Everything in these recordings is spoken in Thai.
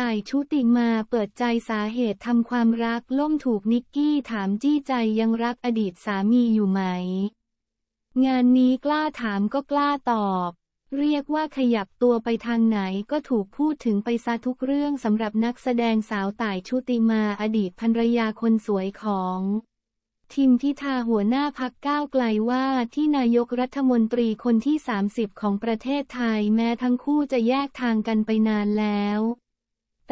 ต่ายชุติมาเปิดใจสาเหตุทำความรักล่มถูกนิกกี้ถามจี้ใจยังรักอดีตสามีอยู่ไหม งานนี้กล้าถามก็กล้าตอบ เรียกว่าขยับตัวไปทางไหนก็ถูกพูดถึงไปซะทุกเรื่องสำหรับนักแสดงสาวต่ายชุติมาอดีตภรรยาคนสวยของ ทิมพิธาหัวหน้าพักก้าวไกลว่าที่นายกรัฐมนตรีคนที่ 30 ของประเทศไทยแม้ทั้งคู่จะแยกทางกันไปนานแล้ว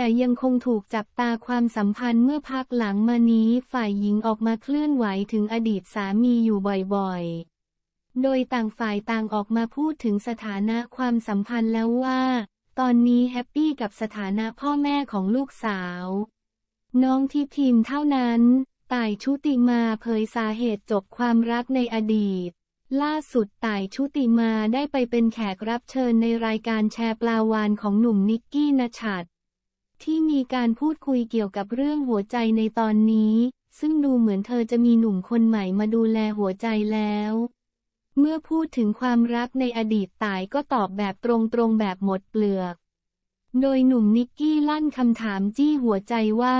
แต่ยังคงถูกจับตาความสัมพันธ์เมื่อพักหลังมานี้ฝ่ายหญิงออกมาเคลื่อนไหวถึงอดีตสามีอยู่บ่อยๆ โดยต่างฝ่ายต่างออกมาพูดถึงสถานะความสัมพันธ์แล้วว่า ตอนนี้แฮปปี้กับสถานะพ่อแม่ของลูกสาว น้องที่พิมพ์เท่านั้น ต่ายชุติมาเผยสาเหตุจบความรักในอดีต ล่าสุดต่ายชุติมาได้ไปเป็นแขกรับเชิญในรายการแชร์ปลาวานของหนุ่มนิกกี้นชัดที่มีการพูดคุยเกี่ยวกับเรื่องหัวใจในตอนนี้ ซึ่งดูเหมือนเธอจะมีหนุ่มคนใหม่มาดูแลหัวใจแล้ว เมื่อพูดถึงความรักในอดีตตายก็ตอบแบบตรงๆ แบบหมดเปลือก โดยหนุ่มนิกกี้ลั่นคำถามจี้หัวใจว่า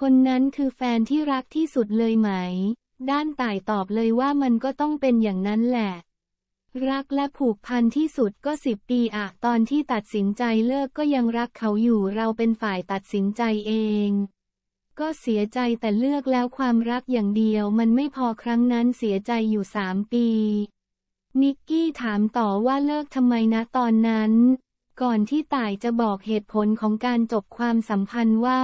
คนนั้นคือแฟนที่รักที่สุดเลยไหม ด้านตายตอบเลยว่ามันก็ต้องเป็นอย่างนั้นแหละรักและผูกพันที่สุดก็สิบปีอะตอนที่ตัดสินใจเลิกก็ยังรักเขาอยู่เราเป็นฝ่ายตัดสินใจเอง ก็เสียใจแต่เลือกแล้วความรักอย่างเดียวมันไม่พอครั้งนั้นเสียใจอยู่สามปี นิกกี้ถามต่อว่าเลิกทำไมนะตอนนั้น ก่อนที่ต่ายจะบอกเหตุผลของการจบความสัมพันธ์ว่า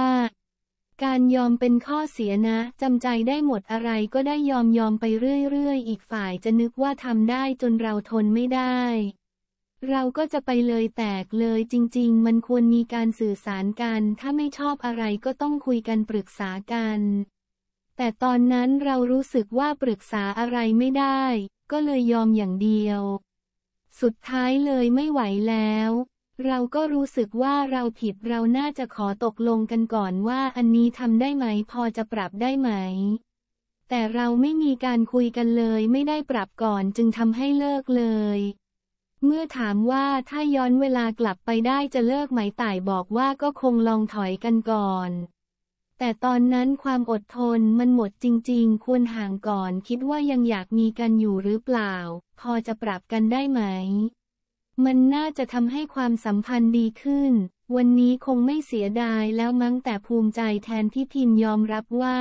การยอมเป็นข้อเสียนะ จำใจได้หมดอะไรก็ได้ยอมยอมไปเรื่อยๆอีกฝ่ายจะนึกว่าทำได้จนเราทนไม่ได้ เราก็จะไปเลยแตกเลย จริง ๆ มันควรมีการสื่อสารกันถ้าไม่ชอบอะไรก็ต้องคุยกันปรึกษากัน แต่ตอนนั้นเรารู้สึกว่าปรึกษาอะไรไม่ได้ ก็เลยยอมอย่างเดียว สุดท้ายเลยไม่ไหวแล้วเราก็รู้สึกว่าเราผิดเราน่าจะขอตกลงกันก่อนว่าอันนี้ทำได้ไหม พอจะปรับได้ไหม แต่เราไม่มีการคุยกันเลยไม่ได้ปรับก่อนจึงทำให้เลิกเลย เมื่อถามว่าถ้าย้อนเวลากลับไปได้จะเลิกไหมต่ายบอกว่าก็คงลองถอยกันก่อน แต่ตอนนั้นความอดทนมันหมดจริงๆ ควรห่างก่อนคิดว่ายังอยากมีกันอยู่หรือเปล่า พอจะปรับกันได้ไหมมันน่าจะทำให้ความสัมพันธ์ดีขึ้น วันนี้คงไม่เสียดายแล้วมั้งแต่ภูมิใจแทนที่พิมยอมรับว่า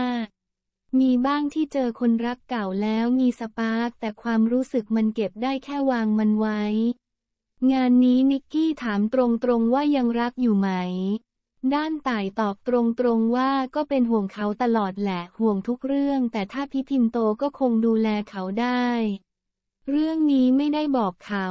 มีบ้างที่เจอคนรักเก่าแล้วมีสปาร์กแต่ความรู้สึกมันเก็บได้แค่วางมันไว้ งานนี้นิกกี้ถามตรงๆว่ายังรักอยู่ไหม ด้านต่ายตอบตรงๆว่าก็เป็นห่วงเขาตลอดแหละห่วงทุกเรื่อง แต่ถ้าพี่พิมโตก็คงดูแลเขาได้ เรื่องนี้ไม่ได้บอกเขา